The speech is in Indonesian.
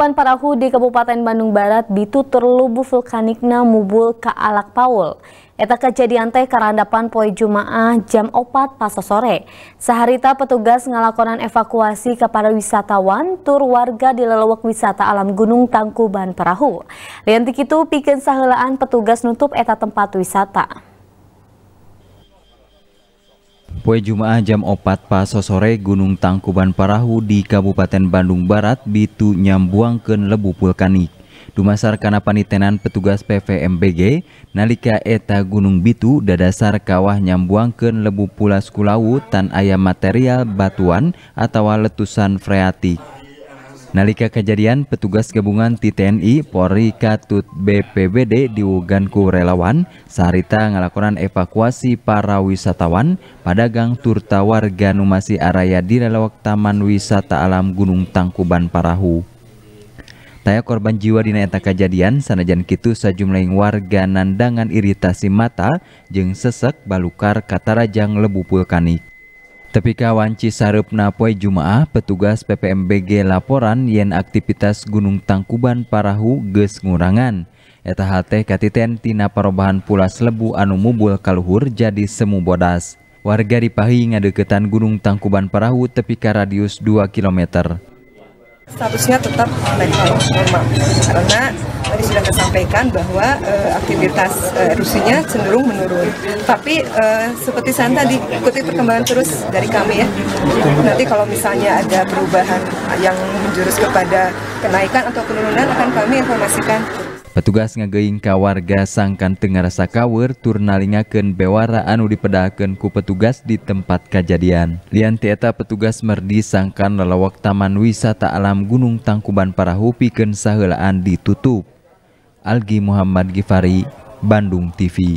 Pelabuhan Parahu di Kabupaten Bandung Barat ditutur lubu vulkanikna mubul ke alak paul. Eta kejadian teh karandapan poe Jumaah jam 4 pas sore. Saharita petugas ngalakonan evakuasi kepada wisatawan tur warga di lelewak wisata alam Gunung Tangkuban Parahu. Lihat itu pikir sahelaan petugas nutup eta tempat wisata. Pue Jumaah jam 4 paso sore Gunung Tangkuban Parahu di Kabupaten Bandung Barat bitu nyambuang ke lebu vulkanik. Dumasar karena panitenan petugas PVMBG nalika eta Gunung Bitu dasar kawah nyambuang ke lebu pulas kulau tan ayam material batuan atau letusan freatik. Nalika kejadian, petugas gabungan TNI, Polri, Katut, BPBD diuganku relawan, Sarita ngelakonan evakuasi para wisatawan pada gang Turta warga Numasi Araya di waktu Taman Wisata Alam Gunung Tangkuban Parahu. Taya korban jiwa di naeta kejadian, sana sanajan kitu sejumlah warga nandangan iritasi mata, jeng sesek balukar katarajang lebu vulkanik. Tepika wanci sarup napoi Jumaah, petugas PPMBG laporan yen aktivitas Gunung Tangkuban Parahu ges ngurangan. Eta halte katiten tina perubahan pula selebu anu mubul kaluhur jadi semu bodas. Warga dipahi ngadeketan Gunung Tangkuban Parahu tepika radius 2 kilometer. Statusnya tetap level normal karena tadi sudah saya bahwa uh, aktivitas uh, cenderung menurun. Tapi uh, seperti saya tadi perkembangan terus dari kami ya. Nanti kalau misalnya ada perubahan yang menjurus kepada kenaikan atau penurunan akan kami informasikan. Petugas ngegeing ka warga sangkan tengah rasa kawer nalingaken bewara anu dipedaken ku petugas di tempat kejadian. Lian tieta petugas merdi sangkan lelawak taman wisata alam Gunung Tangkuban Parahu piken sahelaan ditutup. Algi Muhammad Gifari, Bandung TV.